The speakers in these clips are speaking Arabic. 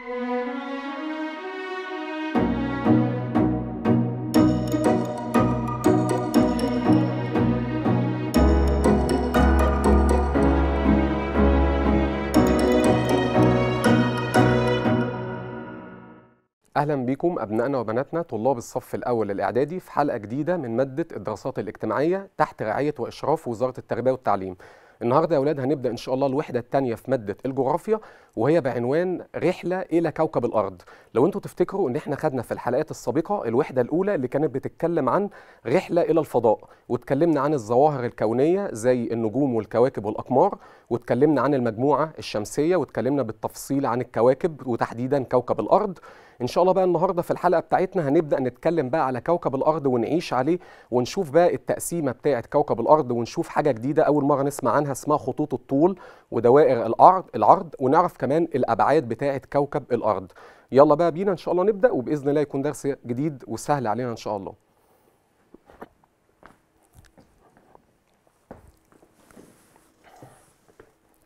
اهلا بكم ابنائنا وبناتنا طلاب الصف الاول الاعدادي في حلقه جديده من ماده الدراسات الاجتماعيه تحت رعايه واشراف وزاره التربيه والتعليم النهارده يا اولاد هنبدا ان شاء الله الوحده الثانيه في ماده الجغرافيا وهي بعنوان رحله الى كوكب الارض لو انتم تفتكروا ان احنا خدنا في الحلقات السابقه الوحده الاولى اللي كانت بتتكلم عن رحله الى الفضاء واتكلمنا عن الظواهر الكونيه زي النجوم والكواكب والاقمار واتكلمنا عن المجموعه الشمسيه واتكلمنا بالتفصيل عن الكواكب وتحديدا كوكب الارض ان شاء الله بقى النهارده في الحلقه بتاعتنا هنبدا نتكلم بقى على كوكب الارض ونعيش عليه ونشوف بقى التقسيمه بتاعه كوكب الارض ونشوف حاجه جديده اول مره نسمع عنها اسمها خطوط الطول ودوائر الارض العرض ونعرف كمان الابعاد بتاعه كوكب الارض يلا بقى بينا ان شاء الله نبدا وباذن الله يكون درس جديد وسهل علينا ان شاء الله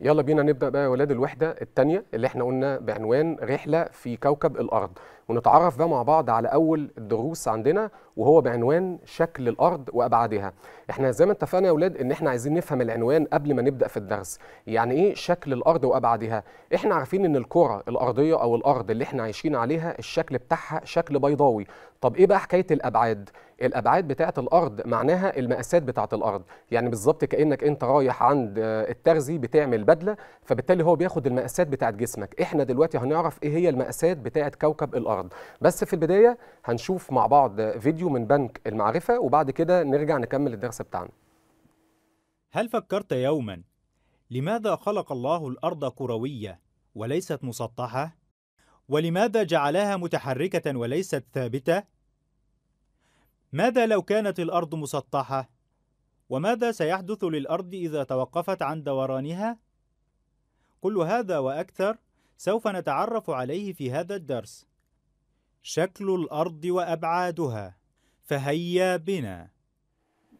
يلا بينا نبدا بقى يا ولاد الوحده الثانيه اللي احنا قلنا بعنوان رحله في كوكب الارض ونتعرف بقى مع بعض على اول الدروس عندنا وهو بعنوان شكل الارض وابعادها احنا زي ما اتفقنا يا ولاد ان احنا عايزين نفهم العنوان قبل ما نبدا في الدرس يعني ايه شكل الارض وابعادها احنا عارفين ان الكره الارضيه او الارض اللي احنا عايشين عليها الشكل بتاعها شكل بيضاوي طب ايه بقى حكايه الابعاد الابعاد بتاعه الارض معناها المقاسات بتاعه الارض يعني بالظبط كانك انت رايح عند آه، التغذي بتعمل بدله فبالتالي هو بياخد المقاسات بتاعه جسمك احنا دلوقتي هنعرف ايه هي المقاسات بتاعه كوكب الارض بس في البدايه هنشوف مع بعض فيديو من بنك المعرفه وبعد كده نرجع نكمل الدرس بتاعنا هل فكرت يوما لماذا خلق الله الارض كرويه وليست مسطحه ولماذا جعلها متحركه وليست ثابته ماذا لو كانت الأرض مسطحة؟ وماذا سيحدث للأرض إذا توقفت عن دورانها؟ كل هذا وأكثر سوف نتعرف عليه في هذا الدرس. شكل الأرض وأبعادها، فهيا بنا.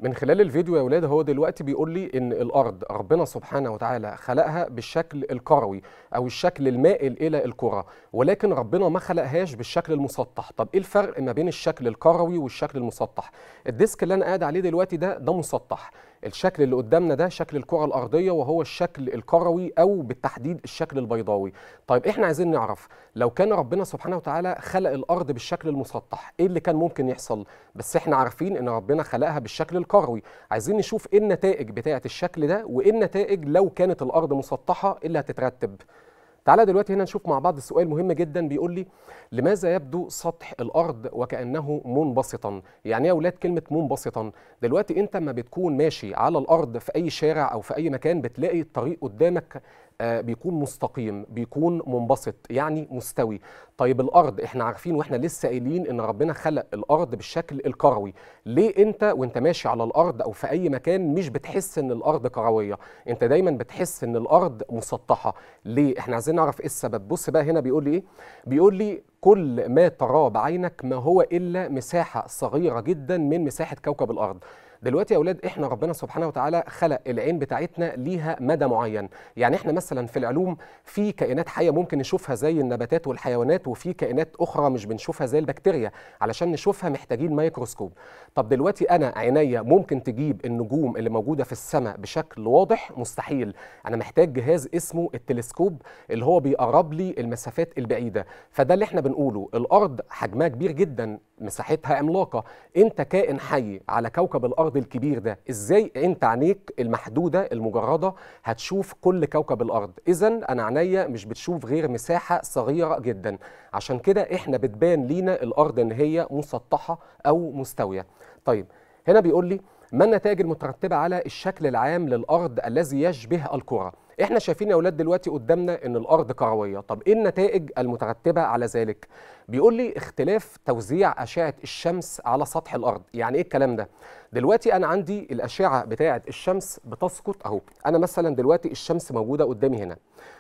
من خلال الفيديو يا ولاد هو دلوقتي بيقول لي ان الارض ربنا سبحانه وتعالى خلقها بالشكل الكروي او الشكل المائل الى الكره ولكن ربنا ما خلقهاش بالشكل المسطح طب ايه الفرق ما بين الشكل الكروي والشكل المسطح الديسك اللي انا قاعد عليه دلوقتي ده ده مسطح الشكل اللي قدامنا ده شكل الكره الارضيه وهو الشكل الكروي او بالتحديد الشكل البيضاوي طيب احنا عايزين نعرف لو كان ربنا سبحانه وتعالى خلق الارض بالشكل المسطح ايه اللي كان ممكن يحصل بس احنا عارفين ان ربنا خلقها بالشكل الكروي عايزين نشوف ايه النتائج بتاعه الشكل ده وايه النتائج لو كانت الارض مسطحه اللي هتترتب تعالى دلوقتي هنا نشوف مع بعض السؤال مهم جدا بيقول لي لماذا يبدو سطح الارض وكانه منبسطا يعني يا اولاد كلمه منبسطا دلوقتي انت ما بتكون ماشي على الارض في اي شارع او في اي مكان بتلاقي الطريق قدامك آه، بيكون مستقيم بيكون منبسط يعني مستوي طيب الارض احنا عارفين واحنا لسه قايلين ان ربنا خلق الارض بالشكل الكروي ليه انت وانت ماشي على الارض او في اي مكان مش بتحس ان الارض كرويه انت دايما بتحس ان الارض مسطحه ليه احنا عايزين نعرف ايه السبب بص بقى هنا بيقول لي ايه بيقول لي كل ما تراه بعينك ما هو الا مساحه صغيره جدا من مساحه كوكب الارض دلوقتي يا اولاد احنا ربنا سبحانه وتعالى خلق العين بتاعتنا ليها مدى معين يعني احنا مثلا في العلوم في كائنات حيه ممكن نشوفها زي النباتات والحيوانات وفي كائنات اخرى مش بنشوفها زي البكتيريا علشان نشوفها محتاجين مايكروسكوب طب دلوقتي انا عينيا ممكن تجيب النجوم اللي موجوده في السماء بشكل واضح مستحيل انا محتاج جهاز اسمه التلسكوب اللي هو بيقرب لي المسافات البعيده فده اللي احنا بنقوله الارض حجمها كبير جدا مساحتها عملاقه انت كائن حي على كوكب الارض الكبير ده ازاي انت عينيك المحدوده المجرده هتشوف كل كوكب الارض اذا انا عينيا مش بتشوف غير مساحه صغيره جدا عشان كده احنا بتبان لينا الارض ان هي مسطحه او مستويه طيب هنا بيقول لي ما النتائج المترتبه على الشكل العام للارض الذي يشبه الكره احنا شايفين يا اولاد دلوقتي قدامنا ان الارض كرويه طب ايه النتائج المترتبه على ذلك بيقول لي اختلاف توزيع أشعة الشمس على سطح الأرض يعني إيه الكلام ده؟ دلوقتي أنا عندي الأشعة بتاعة الشمس بتسقط أهو أنا مثلا دلوقتي الشمس موجودة قدامي هنا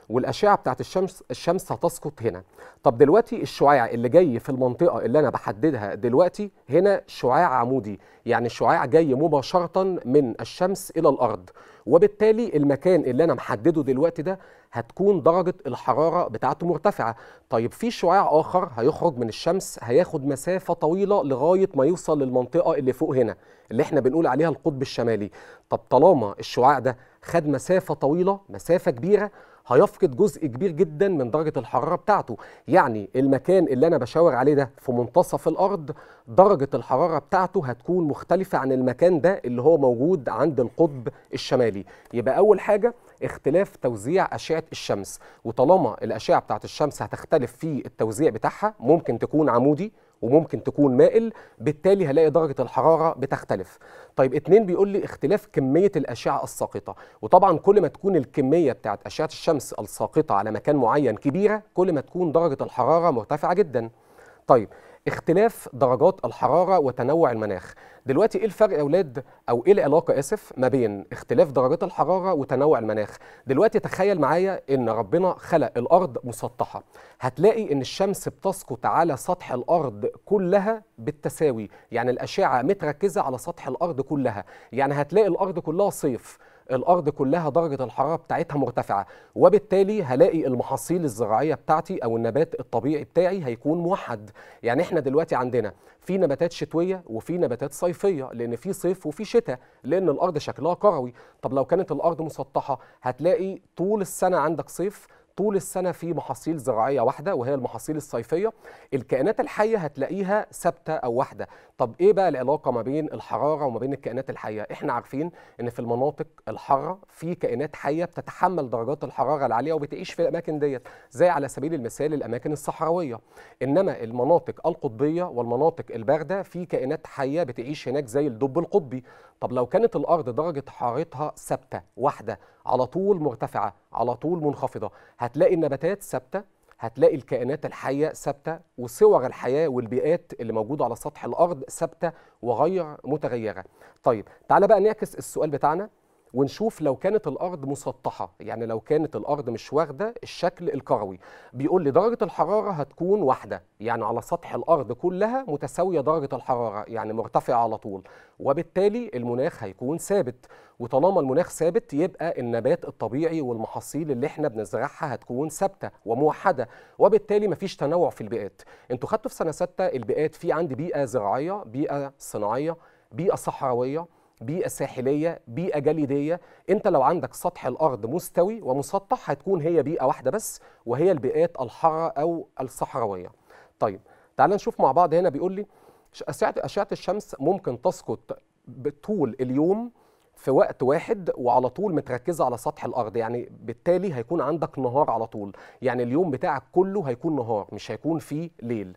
والأشعة بتاعة الشمس الشمس هتسقط هنا طب دلوقتي الشعاع اللي جاي في المنطقة اللي أنا بحددها دلوقتي هنا شعاع عمودي يعني الشعاع جاي مباشرة من الشمس إلى الأرض وبالتالي المكان اللي أنا محدده دلوقتي ده هتكون درجة الحرارة بتاعته مرتفعة طيب في شعاع آخر هيخرج من الشمس هياخد مسافة طويلة لغاية ما يوصل للمنطقة اللي فوق هنا اللي احنا بنقول عليها القطب الشمالي طب طالما الشعاع ده خد مسافة طويلة مسافة كبيرة هيفقد جزء كبير جدا من درجه الحراره بتاعته يعني المكان اللي انا بشاور عليه ده في منتصف الارض درجه الحراره بتاعته هتكون مختلفه عن المكان ده اللي هو موجود عند القطب الشمالي يبقى اول حاجه اختلاف توزيع اشعه الشمس وطالما الاشعه بتاعه الشمس هتختلف في التوزيع بتاعها ممكن تكون عمودي وممكن تكون مائل بالتالي هلاقي درجه الحراره بتختلف طيب اتنين بيقول لي اختلاف كميه الاشعه الساقطه وطبعا كل ما تكون الكميه بتاعت اشعه الشمس الساقطه على مكان معين كبيره كل ما تكون درجه الحراره مرتفعه جدا طيب اختلاف درجات الحراره وتنوع المناخ دلوقتي ايه الفرق يا اولاد او ايه العلاقه اسف ما بين اختلاف درجات الحراره وتنوع المناخ دلوقتي تخيل معايا ان ربنا خلق الارض مسطحه هتلاقي ان الشمس بتسقط على سطح الارض كلها بالتساوي يعني الاشعه متركزه على سطح الارض كلها يعني هتلاقي الارض كلها صيف الارض كلها درجه الحراره بتاعتها مرتفعه وبالتالي هلاقي المحاصيل الزراعيه بتاعتي او النبات الطبيعي بتاعي هيكون موحد يعني احنا دلوقتي عندنا في نباتات شتويه وفي نباتات صيفيه لان في صيف وفي شتاء لان الارض شكلها كروي طب لو كانت الارض مسطحه هتلاقي طول السنه عندك صيف طول السنه في محاصيل زراعيه واحده وهي المحاصيل الصيفيه الكائنات الحيه هتلاقيها ثابته او واحده طب ايه بقى العلاقه ما بين الحراره وما بين الكائنات الحيه احنا عارفين ان في المناطق الحاره في كائنات حيه بتتحمل درجات الحراره العاليه وبتعيش في الاماكن ديت زي على سبيل المثال الاماكن الصحراويه انما المناطق القطبيه والمناطق البارده في كائنات حيه بتعيش هناك زي الدب القطبي طب لو كانت الارض درجه حرارتها ثابته واحده على طول مرتفعه على طول منخفضه هتلاقي النباتات ثابته هتلاقي الكائنات الحيه ثابته وصور الحياه والبيئات اللي موجوده على سطح الارض ثابته وغير متغيره طيب تعالى بقى نعكس السؤال بتاعنا ونشوف لو كانت الارض مسطحه يعني لو كانت الارض مش واخده الشكل الكروي بيقول لي درجه الحراره هتكون واحده يعني على سطح الارض كلها متساويه درجه الحراره يعني مرتفعه على طول وبالتالي المناخ هيكون ثابت وطالما المناخ ثابت يبقى النبات الطبيعي والمحاصيل اللي احنا بنزرعها هتكون ثابته وموحده وبالتالي مفيش تنوع في البيئات انتوا خدتوا في سنه سته البيئات في عندي بيئه زراعيه بيئه صناعيه بيئه صحراويه بيئه ساحليه بيئه جليديه انت لو عندك سطح الارض مستوي ومسطح هتكون هي بيئه واحده بس وهي البيئات الحاره او الصحراويه طيب تعال نشوف مع بعض هنا بيقول لي اشعه الشمس ممكن تسقط بطول اليوم في وقت واحد وعلى طول متركزه على سطح الارض يعني بالتالي هيكون عندك نهار على طول يعني اليوم بتاعك كله هيكون نهار مش هيكون فيه ليل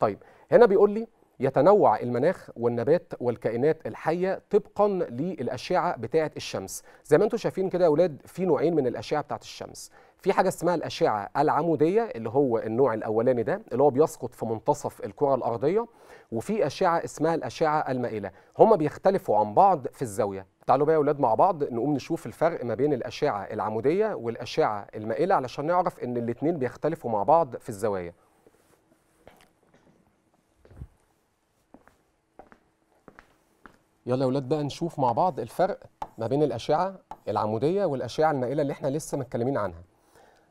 طيب هنا بيقول لي يتنوع المناخ والنبات والكائنات الحيه طبقا للاشعه بتاعه الشمس زي ما انتم شايفين كده يا اولاد في نوعين من الاشعه بتاعه الشمس في حاجه اسمها الاشعه العموديه اللي هو النوع الاولاني ده اللي هو بيسقط في منتصف الكره الارضيه وفي اشعه اسمها الاشعه المائله هما بيختلفوا عن بعض في الزاويه تعالوا بقى يا اولاد مع بعض نقوم نشوف الفرق ما بين الاشعه العموديه والاشعه المائله علشان نعرف ان الاثنين بيختلفوا مع بعض في الزوايا يلا يا اولاد بقى نشوف مع بعض الفرق ما بين الاشعه العموديه والاشعه النائله اللي احنا لسه متكلمين عنها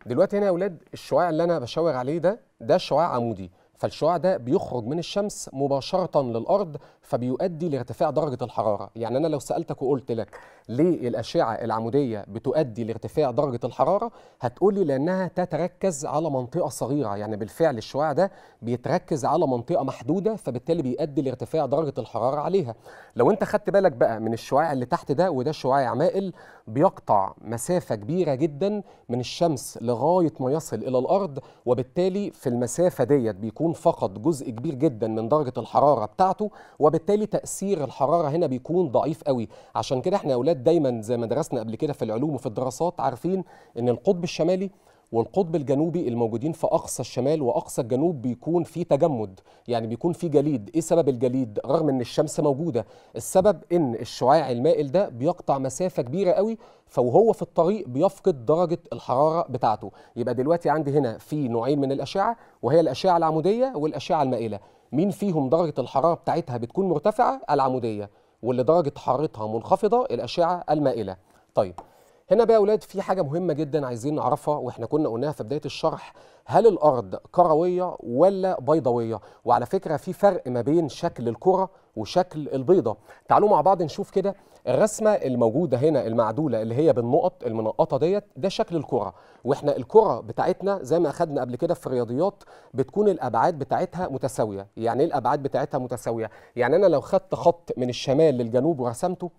دلوقتي هنا يا اولاد الشعاع اللي انا بشاور عليه ده ده شعاع عمودي فالشعاع ده بيخرج من الشمس مباشرة للأرض فبيؤدي لارتفاع درجة الحرارة يعني أنا لو سألتك وقلت لك ليه الأشعة العمودية بتؤدي لارتفاع درجة الحرارة هتقولي لأنها تتركز على منطقة صغيرة يعني بالفعل الشعاع ده بيتركز على منطقة محدودة فبالتالي بيؤدي لارتفاع درجة الحرارة عليها لو أنت خدت بالك بقى من الشعاع اللي تحت ده وده شعاع مائل بيقطع مسافة كبيرة جدا من الشمس لغاية ما يصل إلى الأرض وبالتالي في المسافة ديت بيكون بيكون فقد جزء كبير جدا من درجه الحراره بتاعته وبالتالي تاثير الحراره هنا بيكون ضعيف قوي عشان كده احنا اولاد دايما زي ما درسنا قبل كده في العلوم وفي الدراسات عارفين ان القطب الشمالي والقطب الجنوبي الموجودين في اقصى الشمال واقصى الجنوب بيكون في تجمد يعني بيكون في جليد ايه سبب الجليد رغم ان الشمس موجوده السبب ان الشعاع المائل ده بيقطع مسافه كبيره قوي فوهو في الطريق بيفقد درجه الحراره بتاعته يبقى دلوقتي عندي هنا في نوعين من الاشعه وهي الاشعه العموديه والاشعه المائله مين فيهم درجه الحراره بتاعتها بتكون مرتفعه العموديه واللي درجه حرارتها منخفضه الاشعه المائله طيب هنا بقى يا اولاد في حاجه مهمه جدا عايزين نعرفها واحنا كنا قلناها في بدايه الشرح هل الارض كرويه ولا بيضاويه وعلى فكره في فرق ما بين شكل الكره وشكل البيضه تعالوا مع بعض نشوف كده الرسمه الموجوده هنا المعدوله اللي هي بالنقط المنقطه ديت ده شكل الكره واحنا الكره بتاعتنا زي ما اخدنا قبل كده في الرياضيات بتكون الابعاد بتاعتها متساويه يعني ايه الابعاد بتاعتها متساويه يعني انا لو خدت خط من الشمال للجنوب ورسمته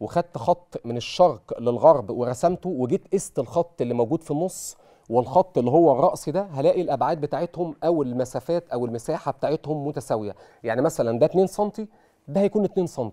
وخدت خط من الشرق للغرب ورسمته وجيت قست الخط اللي موجود في النص والخط اللي هو الرأس ده هلاقي الأبعاد بتاعتهم أو المسافات أو المساحة بتاعتهم متساوية يعني مثلا ده 2 سم ده هيكون 2 سم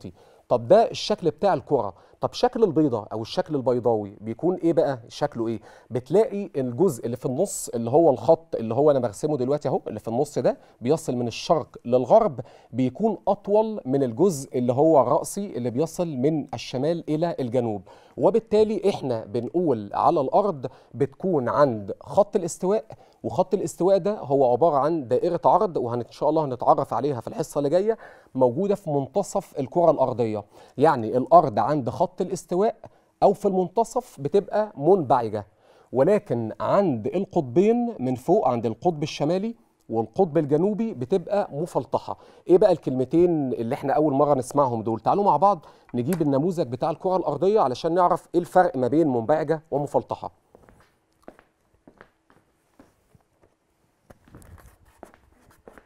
طب ده الشكل بتاع الكرة طب شكل البيضه او الشكل البيضاوي بيكون ايه بقى شكله ايه بتلاقي الجزء اللي في النص اللي هو الخط اللي هو انا برسمه دلوقتي اهو اللي في النص ده بيصل من الشرق للغرب بيكون اطول من الجزء اللي هو الراسي اللي بيصل من الشمال الى الجنوب وبالتالي احنا بنقول على الارض بتكون عند خط الاستواء وخط الاستواء ده هو عباره عن دائره عرض وان شاء الله هنتعرف عليها في الحصه اللي جايه موجوده في منتصف الكره الارضيه يعني الارض عند خط خط الاستواء أو في المنتصف بتبقى منبعجة ولكن عند القطبين من فوق عند القطب الشمالي والقطب الجنوبي بتبقى مفلطحه ايه بقى الكلمتين اللي احنا اول مره نسمعهم دول تعالوا مع بعض نجيب النموذج بتاع الكره الارضيه علشان نعرف ايه الفرق ما بين منبعجه ومفلطحه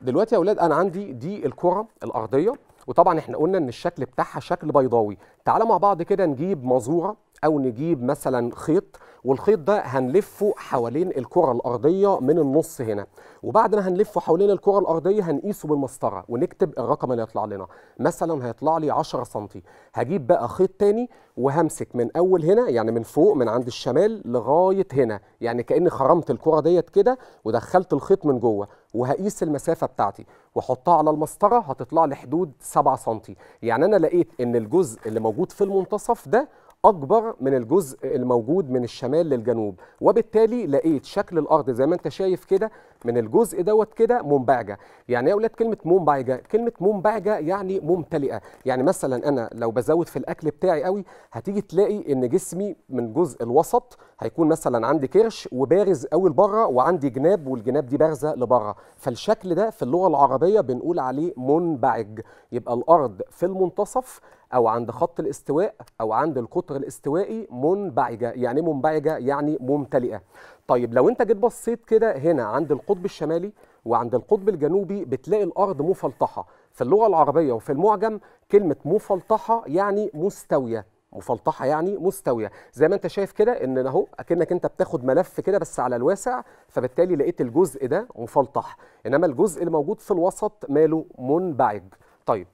دلوقتي يا اولاد انا عندي دي الكره الارضيه وطبعا احنا قلنا ان الشكل بتاعها شكل بيضاوي تعالى مع بعض كده نجيب مزوره او نجيب مثلا خيط والخيط ده هنلفه حوالين الكره الارضيه من النص هنا وبعد ما هنلفه حوالين الكره الارضيه هنقيسه بالمسطره ونكتب الرقم اللي هيطلع لنا مثلا هيطلع لي 10 سم هجيب بقى خيط تاني وهمسك من اول هنا يعني من فوق من عند الشمال لغايه هنا يعني كاني خرمت الكره ديت كده ودخلت الخيط من جوه وهقيس المسافه بتاعتي واحطها على المسطره هتطلع لي حدود 7 سم يعني انا لقيت ان الجزء اللي موجود في المنتصف ده اكبر من الجزء الموجود من الشمال للجنوب وبالتالي لقيت شكل الارض زي ما انت شايف كده من الجزء دوت كده منبعجه يعني ايه يا اولاد كلمه منبعجه كلمه منبعجه يعني ممتلئه يعني مثلا انا لو بزود في الاكل بتاعي قوي هتيجي تلاقي ان جسمي من جزء الوسط هيكون مثلا عندي كرش وبارز قوي لبره وعندي جناب والجناب دي بارزه لبره فالشكل ده في اللغه العربيه بنقول عليه منبعج يبقى الارض في المنتصف او عند خط الاستواء او عند القطر الاستوائي منبعجه يعني إيه منبعجه يعني ممتلئه طيب لو انت جيت بصيت كده هنا عند القطب الشمالي وعند القطب الجنوبي بتلاقي الارض مفلطحه في اللغه العربيه وفي المعجم كلمه مفلطحه يعني مستويه مفلطحه يعني مستويه زي ما انت شايف كده ان اهو اكنك انت بتاخد ملف كده بس على الواسع فبالتالي لقيت الجزء ده مفلطح انما الجزء اللي موجود في الوسط ماله منبعج طيب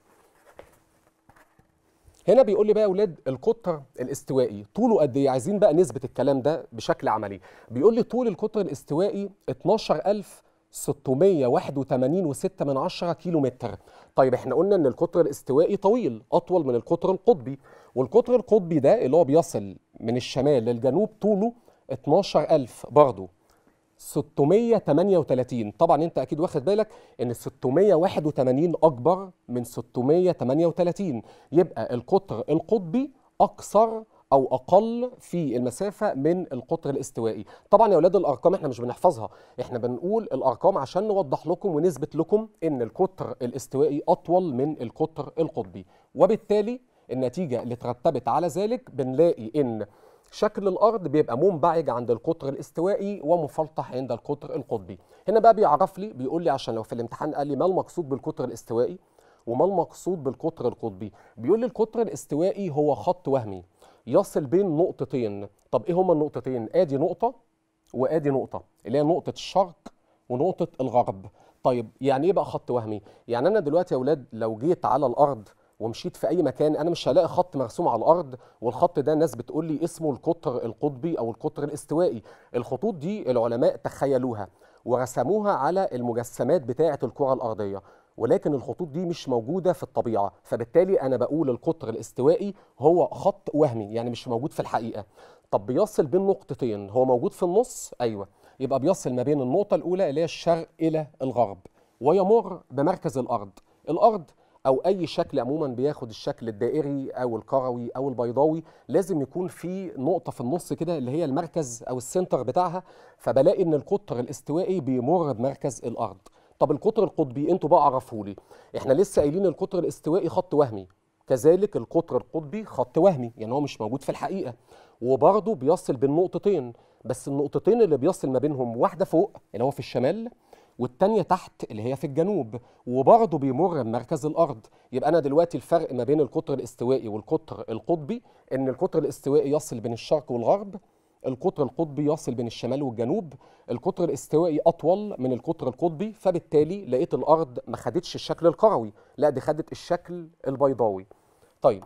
هنا بيقول لي بقى يا اولاد القطر الاستوائي طوله قد ايه عايزين بقى نثبت الكلام ده بشكل عملي بيقول لي طول القطر الاستوائي 12681.6 كيلو متر طيب احنا قلنا ان القطر الاستوائي طويل اطول من القطر القطبي والقطر القطبي ده اللي هو بيصل من الشمال للجنوب طوله 12000 برضه 638 طبعا انت اكيد واخد بالك ان 681 اكبر من 638 يبقى القطر القطبي اكثر او اقل في المسافه من القطر الاستوائي طبعا يا اولاد الارقام احنا مش بنحفظها احنا بنقول الارقام عشان نوضح لكم ونثبت لكم ان القطر الاستوائي اطول من القطر القطبي وبالتالي النتيجه اللي ترتبت على ذلك بنلاقي ان شكل الارض بيبقى منبعج عند القطر الاستوائي ومفلطح عند القطر القطبي هنا بقى بيعرف لي بيقول لي عشان لو في الامتحان قال لي ما المقصود بالقطر الاستوائي وما المقصود بالقطر القطبي بيقول لي القطر الاستوائي هو خط وهمي يصل بين نقطتين طب ايه هما النقطتين ادي نقطه وادي نقطه اللي هي نقطه الشرق ونقطه الغرب طيب يعني ايه بقى خط وهمي يعني انا دلوقتي يا اولاد لو جيت على الارض ومشيت في اي مكان انا مش هلاقي خط مرسوم على الارض والخط ده الناس بتقول لي اسمه القطر القطبي او القطر الاستوائي الخطوط دي العلماء تخيلوها ورسموها على المجسمات بتاعه الكره الارضيه ولكن الخطوط دي مش موجوده في الطبيعه فبالتالي انا بقول القطر الاستوائي هو خط وهمي يعني مش موجود في الحقيقه طب بيصل بين نقطتين هو موجود في النص ايوه يبقى بيصل ما بين النقطه الاولى اللي هي الشرق الى الغرب ويمر بمركز الارض الارض او اي شكل عموما بياخد الشكل الدائري او الكروي او البيضاوي لازم يكون في نقطه في النص كده اللي هي المركز او السنتر بتاعها فبلاقي ان القطر الاستوائي بيمر بمركز الارض طب القطر القطبي انتوا بقى عرفوا لي احنا لسه قايلين القطر الاستوائي خط وهمي كذلك القطر القطبي خط وهمي يعني هو مش موجود في الحقيقه وبرضه بيصل بين نقطتين بس النقطتين اللي بيصل ما بينهم واحده فوق اللي هو في الشمال والتانية تحت اللي هي في الجنوب وبرضه بيمر بمركز الأرض يبقى أنا دلوقتي الفرق ما بين القطر الاستوائي والقطر القطبي إن القطر الاستوائي يصل بين الشرق والغرب القطر القطبي يصل بين الشمال والجنوب القطر الاستوائي أطول من القطر القطبي فبالتالي لقيت الأرض ما خدتش الشكل القروي لا دي خدت الشكل البيضاوي طيب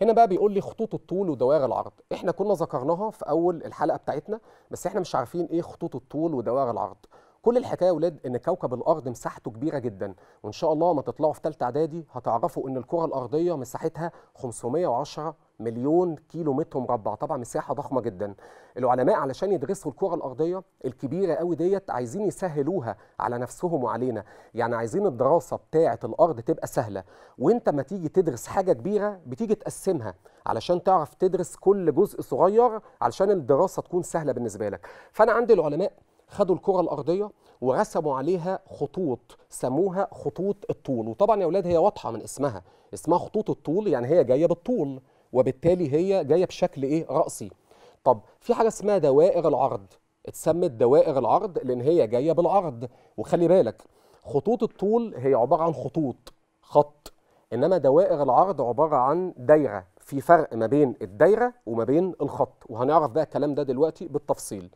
هنا بقى بيقول لي خطوط الطول ودوائر العرض احنا كنا ذكرناها في اول الحلقه بتاعتنا بس احنا مش عارفين ايه خطوط الطول ودوائر العرض كل الحكايه يا ولاد ان كوكب الارض مساحته كبيره جدا وان شاء الله ما تطلعوا في ثالثه اعدادي هتعرفوا ان الكره الارضيه مساحتها 510 مليون كيلو متر مربع طبعا مساحه ضخمه جدا العلماء علشان يدرسوا الكره الارضيه الكبيره قوي ديت عايزين يسهلوها على نفسهم وعلينا يعني عايزين الدراسه بتاعه الارض تبقى سهله وانت ما تيجي تدرس حاجه كبيره بتيجي تقسمها علشان تعرف تدرس كل جزء صغير علشان الدراسه تكون سهله بالنسبه لك فانا عندي العلماء خدوا الكرة الأرضية ورسموا عليها خطوط سموها خطوط الطول وطبعا يا أولاد هي واضحة من اسمها اسمها خطوط الطول يعني هي جاية بالطول وبالتالي هي جاية بشكل إيه رأسي طب في حاجة اسمها دوائر العرض اتسمت دوائر العرض لأن هي جاية بالعرض وخلي بالك خطوط الطول هي عبارة عن خطوط خط إنما دوائر العرض عبارة عن دايرة في فرق ما بين الدايرة وما بين الخط وهنعرف بقى الكلام ده دلوقتي بالتفصيل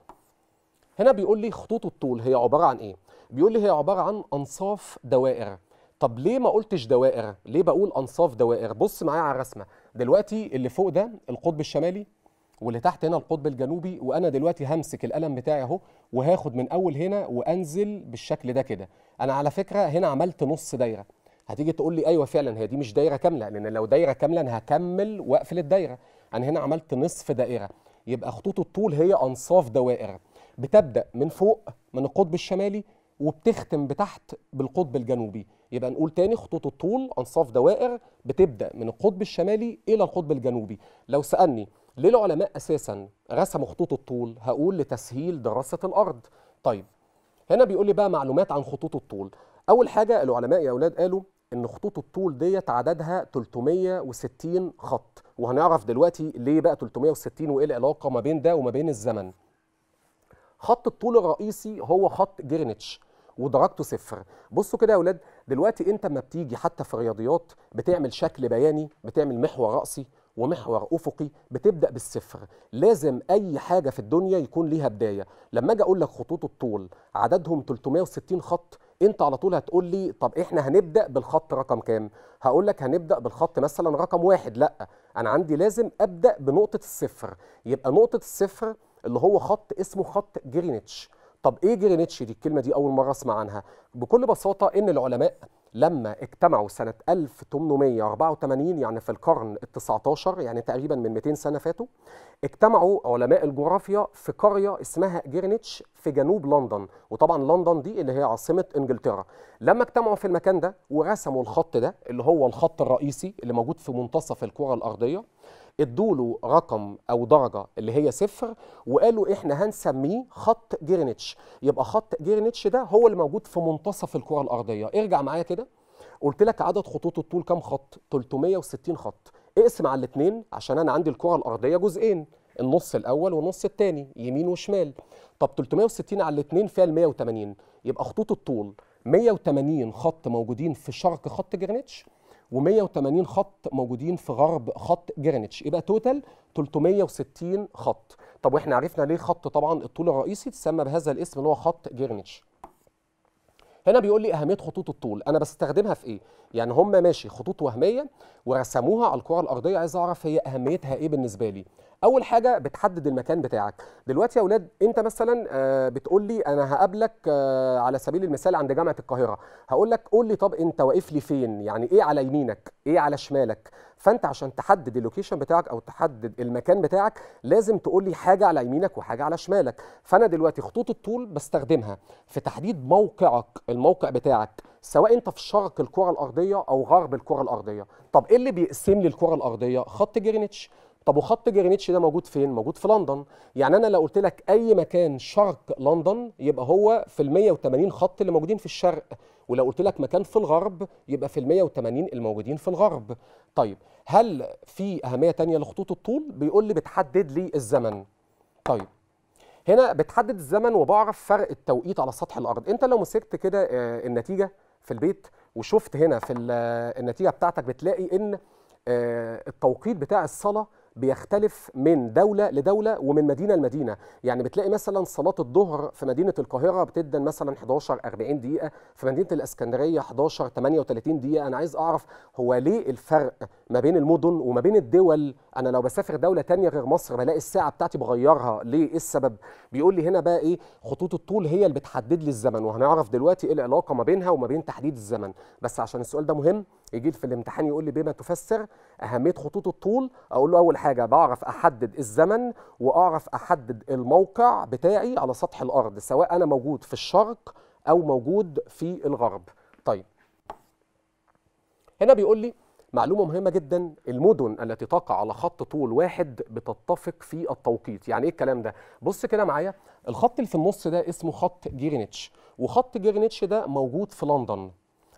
هنا بيقول لي خطوط الطول هي عباره عن ايه بيقول لي هي عباره عن انصاف دوائر طب ليه ما قلتش دوائر ليه بقول انصاف دوائر بص معايا على الرسمه دلوقتي اللي فوق ده القطب الشمالي واللي تحت هنا القطب الجنوبي وانا دلوقتي همسك القلم بتاعي اهو وهاخد من اول هنا وانزل بالشكل ده كده انا على فكره هنا عملت نص دايره هتيجي تقول لي ايوه فعلا هي دي مش دايره كامله لان لو دايره كامله انا هكمل واقفل الدايره انا هنا عملت نصف دائره يبقى خطوط الطول هي انصاف دوائر بتبدا من فوق من القطب الشمالي وبتختم بتحت بالقطب الجنوبي يبقى نقول تاني خطوط الطول انصاف دوائر بتبدا من القطب الشمالي الى القطب الجنوبي لو سالني ليه العلماء اساسا رسموا خطوط الطول هقول لتسهيل دراسه الارض طيب هنا بيقول لي بقى معلومات عن خطوط الطول اول حاجه العلماء يا اولاد قالوا ان خطوط الطول ديت عددها 360 خط وهنعرف دلوقتي ليه بقى 360 وايه العلاقه ما بين ده وما بين الزمن خط الطول الرئيسي هو خط جرينتش ودرجته صفر بصوا كده يا اولاد دلوقتي انت لما بتيجي حتى في الرياضيات بتعمل شكل بياني بتعمل محور راسي ومحور افقي بتبدا بالصفر لازم اي حاجه في الدنيا يكون ليها بدايه لما اجي اقول لك خطوط الطول عددهم 360 خط انت على طول هتقول لي طب احنا هنبدا بالخط رقم كام هقول لك هنبدا بالخط مثلا رقم واحد لا انا عندي لازم ابدا بنقطه الصفر يبقى نقطه الصفر اللي هو خط اسمه خط جرينتش طب ايه جرينتش دي الكلمه دي اول مره اسمع عنها بكل بساطه ان العلماء لما اجتمعوا سنة 1884 يعني في القرن ال 19 يعني تقريبا من 200 سنة فاتوا اجتمعوا علماء الجغرافيا في قرية اسمها جرينتش في جنوب لندن وطبعا لندن دي اللي هي عاصمة انجلترا لما اجتمعوا في المكان ده ورسموا الخط ده اللي هو الخط الرئيسي اللي موجود في منتصف الكرة الأرضية ادوا له رقم او درجه اللي هي صفر وقالوا احنا هنسميه خط جرينتش يبقى خط جرينتش ده هو اللي موجود في منتصف الكره الارضيه ارجع معايا كده قلت لك عدد خطوط الطول كام خط 360 خط اقسم على الاثنين عشان انا عندي الكره الارضيه جزئين النص الاول والنص الثاني يمين وشمال طب 360 على الاثنين فيها ال 180 يبقى خطوط الطول 180 خط موجودين في شرق خط جرينتش و180 خط موجودين في غرب خط جرينتش يبقى توتال 360 خط طب واحنا عرفنا ليه خط طبعا الطول الرئيسي تسمى بهذا الاسم اللي هو خط جرينتش هنا بيقول لي اهميه خطوط الطول انا بستخدمها في ايه يعني هم ماشي خطوط وهميه ورسموها على الكره الارضيه عايز اعرف هي اهميتها ايه بالنسبه لي اول حاجه بتحدد المكان بتاعك دلوقتي يا اولاد انت مثلا آه، بتقول لي انا هقابلك آه، على سبيل المثال عند جامعه القاهره هقول لك قول لي طب انت واقف لي فين يعني ايه على يمينك ايه على شمالك فانت عشان تحدد اللوكيشن بتاعك او تحدد المكان بتاعك لازم تقول لي حاجه على يمينك وحاجه على شمالك فانا دلوقتي خطوط الطول بستخدمها في تحديد موقعك الموقع بتاعك سواء انت في شرق الكره الارضيه او غرب الكره الارضيه طب ايه اللي بيقسم لي الكره الارضيه خط جرينتش طب وخط جرينيتش ده موجود فين؟ موجود في لندن، يعني أنا لو قلت لك أي مكان شرق لندن يبقى هو في ال 180 خط اللي موجودين في الشرق، ولو قلت لك مكان في الغرب يبقى في ال 180 الموجودين في الغرب. طيب هل في أهمية ثانيه لخطوط الطول؟ بيقول لي بتحدد لي الزمن. طيب هنا بتحدد الزمن وبعرف فرق التوقيت على سطح الأرض، أنت لو مسكت كده آه، النتيجة في البيت وشفت هنا في آه، النتيجة بتاعتك بتلاقي إن آه، التوقيت بتاع الصلاة بيختلف من دولة لدولة ومن مدينة لمدينة يعني بتلاقي مثلا صلاة الظهر في مدينة القاهرة بتبدا مثلا 11 40 دقيقة في مدينة الإسكندرية 11 38 دقيقة أنا عايز أعرف هو ليه الفرق ما بين المدن وما بين الدول انا لو بسافر دوله تانية غير مصر بلاقي الساعه بتاعتي بغيرها ليه إيه السبب بيقول لي هنا بقى ايه خطوط الطول هي اللي بتحدد لي الزمن وهنعرف دلوقتي ايه العلاقه ما بينها وما بين تحديد الزمن بس عشان السؤال ده مهم يجي في الامتحان يقول لي بما تفسر اهميه خطوط الطول اقول له اول حاجه بعرف احدد الزمن واعرف احدد الموقع بتاعي على سطح الارض سواء انا موجود في الشرق او موجود في الغرب طيب هنا بيقول لي معلومة مهمة جدا المدن التي تقع على خط طول واحد بتتفق في التوقيت يعني ايه الكلام ده بص كده معايا الخط اللي في النص ده اسمه خط جيرينيتش وخط جيرينيتش ده موجود في لندن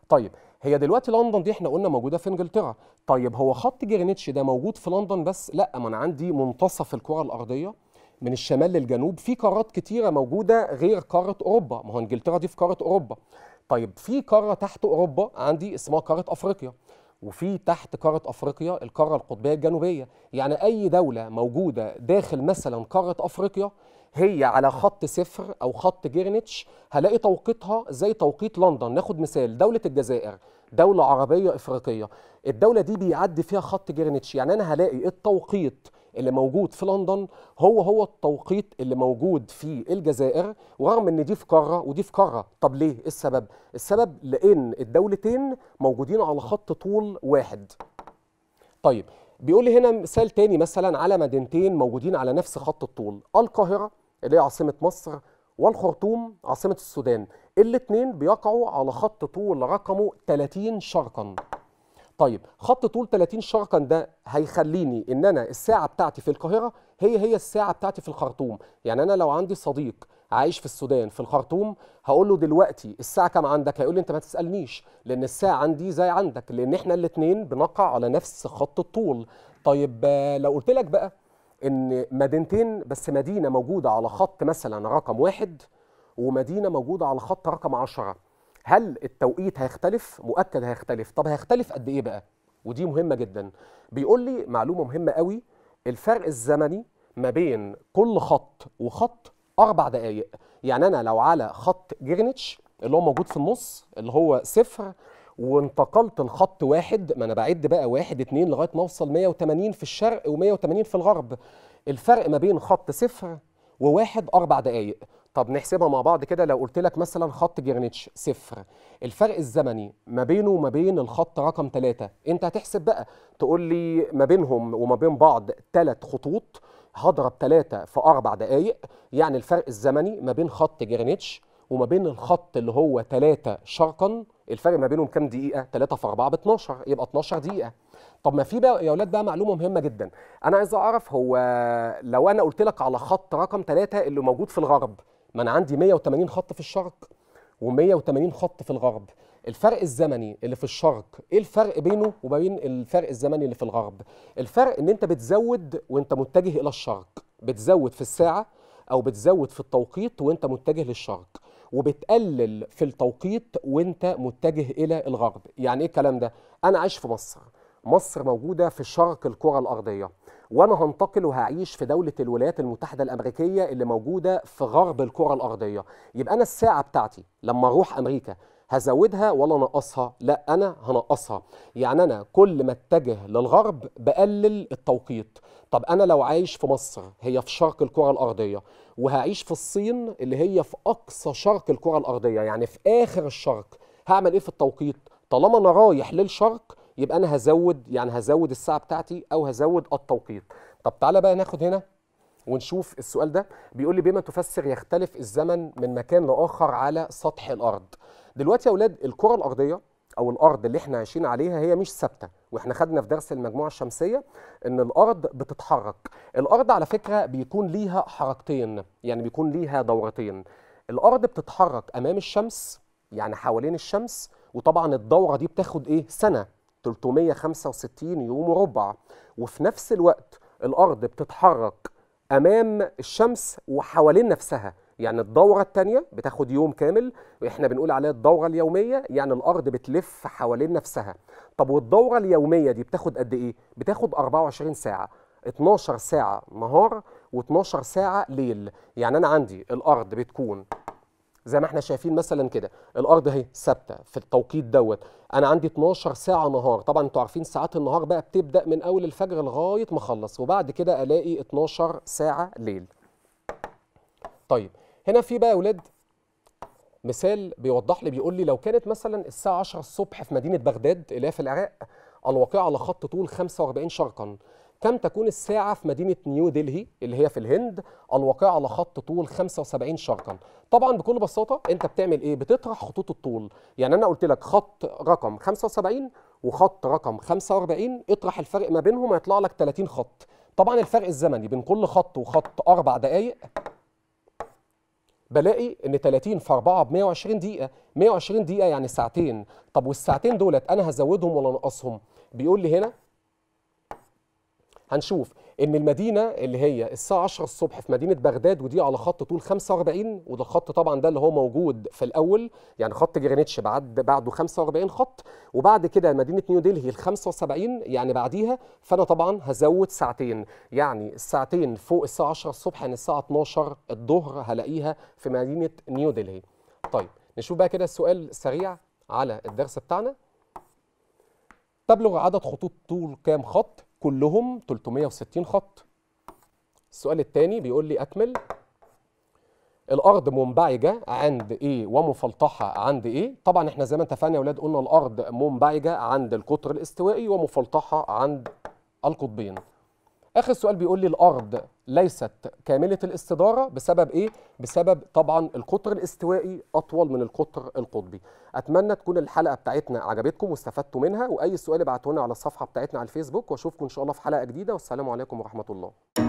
طيب هي دلوقتي لندن دي احنا قلنا موجوده في انجلترا طيب هو خط جيرينيتش ده موجود في لندن بس لا ما انا عندي منتصف الكره الارضيه من الشمال للجنوب في قارات كتيره موجوده غير قاره اوروبا ما هو انجلترا دي في قاره اوروبا طيب في قاره تحت اوروبا عندي اسمها قاره افريقيا وفي تحت قارة أفريقيا القارة القطبية الجنوبية يعني أي دولة موجودة داخل مثلا قارة أفريقيا هي على خط صفر أو خط جرينتش هلاقي توقيتها زي توقيت لندن ناخد مثال دولة الجزائر دولة عربية إفريقية الدولة دي بيعدي فيها خط جرينتش يعني أنا هلاقي التوقيت اللي موجود في لندن هو هو التوقيت اللي موجود في الجزائر ورغم ان دي في قاره ودي في قاره طب ليه إيه السبب السبب لان الدولتين موجودين على خط طول واحد طيب بيقول لي هنا مثال تاني مثلا على مدينتين موجودين على نفس خط الطول القاهره اللي هي عاصمه مصر والخرطوم عاصمه السودان الاثنين بيقعوا على خط طول رقمه 30 شرقا طيب خط طول 30 شرقا ده هيخليني ان انا الساعه بتاعتي في القاهره هي هي الساعه بتاعتي في الخرطوم يعني انا لو عندي صديق عايش في السودان في الخرطوم هقول له دلوقتي الساعه كام عندك هيقول لي انت ما تسالنيش لان الساعه عندي زي عندك لان احنا الاثنين بنقع على نفس خط الطول طيب لو قلت لك بقى ان مدينتين بس مدينه موجوده على خط مثلا رقم واحد ومدينه موجوده على خط رقم عشرة هل التوقيت هيختلف مؤكد هيختلف طب هيختلف قد ايه بقى ودي مهمه جدا بيقول لي معلومه مهمه قوي الفرق الزمني ما بين كل خط وخط اربع دقائق يعني انا لو على خط جرينتش اللي هو موجود في النص اللي هو صفر وانتقلت لخط واحد ما انا بعد بقى واحد اتنين لغايه ما اوصل 180 في الشرق و180 في الغرب الفرق ما بين خط صفر وواحد أربع دقايق طب نحسبها مع بعض كده لو قلت لك مثلا خط جرنيتش صفر الفرق الزمني ما بينه وما بين الخط رقم ثلاثة انت هتحسب بقى تقول لي ما بينهم وما بين بعض ثلاث خطوط هضرب ثلاثة في أربع دقايق يعني الفرق الزمني ما بين خط جرنيتش وما بين الخط اللي هو 3 شرقا الفرق ما بينهم كام دقيقه 3 في 4 ب 12 يبقى 12 دقيقه طب ما في بقى يا اولاد بقى معلومه مهمه جدا انا عايز اعرف هو لو انا قلت لك على خط رقم 3 اللي موجود في الغرب ما انا عندي 180 خط في الشرق و180 خط في الغرب الفرق الزمني اللي في الشرق ايه الفرق بينه وبين الفرق الزمني اللي في الغرب الفرق ان انت بتزود وانت متجه الى الشرق بتزود في الساعه او بتزود في التوقيت وانت متجه للشرق وبتقلل في التوقيت وانت متجه الى الغرب يعني ايه الكلام ده انا عايش في مصر مصر موجوده في شرق الكره الارضيه وانا هنتقل وهعيش في دوله الولايات المتحده الامريكيه اللي موجوده في غرب الكره الارضيه يبقى انا الساعه بتاعتي لما اروح امريكا هزودها ولا نقصها لا أنا هنقصها يعني أنا كل ما اتجه للغرب بقلل التوقيت طب أنا لو عايش في مصر هي في شرق الكرة الأرضية وهعيش في الصين اللي هي في أقصى شرق الكرة الأرضية يعني في آخر الشرق هعمل إيه في التوقيت طالما أنا رايح للشرق يبقى أنا هزود يعني هزود الساعة بتاعتي أو هزود التوقيت طب تعالى بقى ناخد هنا ونشوف السؤال ده بيقول لي بما تفسر يختلف الزمن من مكان لآخر على سطح الأرض دلوقتي يا اولاد الكره الارضيه او الارض اللي احنا عايشين عليها هي مش ثابته واحنا خدنا في درس المجموعه الشمسيه ان الارض بتتحرك الارض على فكره بيكون ليها حركتين يعني بيكون ليها دورتين الارض بتتحرك امام الشمس يعني حوالين الشمس وطبعا الدوره دي بتاخد ايه سنه 365 يوم وربع وفي نفس الوقت الارض بتتحرك امام الشمس وحوالين نفسها يعني الدوره الثانيه بتاخد يوم كامل واحنا بنقول عليها الدوره اليوميه يعني الارض بتلف حوالين نفسها طب والدوره اليوميه دي بتاخد قد ايه بتاخد 24 ساعه 12 ساعه نهار و12 ساعه ليل يعني انا عندي الارض بتكون زي ما احنا شايفين مثلا كده الارض اهي ثابته في التوقيت دوت انا عندي 12 ساعه نهار طبعا انتوا عارفين ساعات النهار بقى بتبدا من اول الفجر لغايه ما اخلص وبعد كده الاقي 12 ساعه ليل طيب هنا في بقى يا ولاد مثال بيوضح لي بيقول لي لو كانت مثلا الساعه 10 الصبح في مدينه بغداد اللي هي في العراق الواقعه على خط طول 45 شرقا كم تكون الساعة في مدينة نيو دلهي اللي هي في الهند الواقعة على خط طول 75 شرقا طبعا بكل بساطة انت بتعمل ايه بتطرح خطوط الطول يعني انا قلت لك خط رقم 75 وخط رقم 45 اطرح الفرق ما بينهم هيطلع لك 30 خط طبعا الفرق الزمني بين كل خط وخط أربع دقايق بلاقي ان 30 في 4 ب 120 دقيقه 120 دقيقه يعني ساعتين طب والساعتين دولت انا هزودهم ولا انقصهم بيقول لي هنا هنشوف ان المدينه اللي هي الساعه 10 الصبح في مدينه بغداد ودي على خط طول 45 وده الخط طبعا ده اللي هو موجود في الاول يعني خط جرينتش بعد بعده 45 خط وبعد كده مدينه نيو دلهي ال 75 يعني بعديها فانا طبعا هزود ساعتين يعني الساعتين فوق الساعه 10 الصبح يعني الساعه 12 الظهر هلاقيها في مدينه نيو دلهي طيب نشوف بقى كده السؤال سريع على الدرس بتاعنا تبلغ عدد خطوط طول كام خط كلهم 360 خط السؤال الثاني بيقول لي أكمل الأرض منبعجة عند إيه ومفلطحة عند إيه طبعا إحنا زي ما اتفقنا يا أولاد قلنا الأرض منبعجة عند القطر الاستوائي ومفلطحة عند القطبين اخر سؤال بيقول لي الارض ليست كامله الاستداره بسبب ايه بسبب طبعا القطر الاستوائي اطول من القطر القطبي اتمنى تكون الحلقه بتاعتنا عجبتكم واستفدتوا منها واي سؤال ابعتونا على الصفحه بتاعتنا على الفيسبوك واشوفكم ان شاء الله في حلقه جديده والسلام عليكم ورحمه الله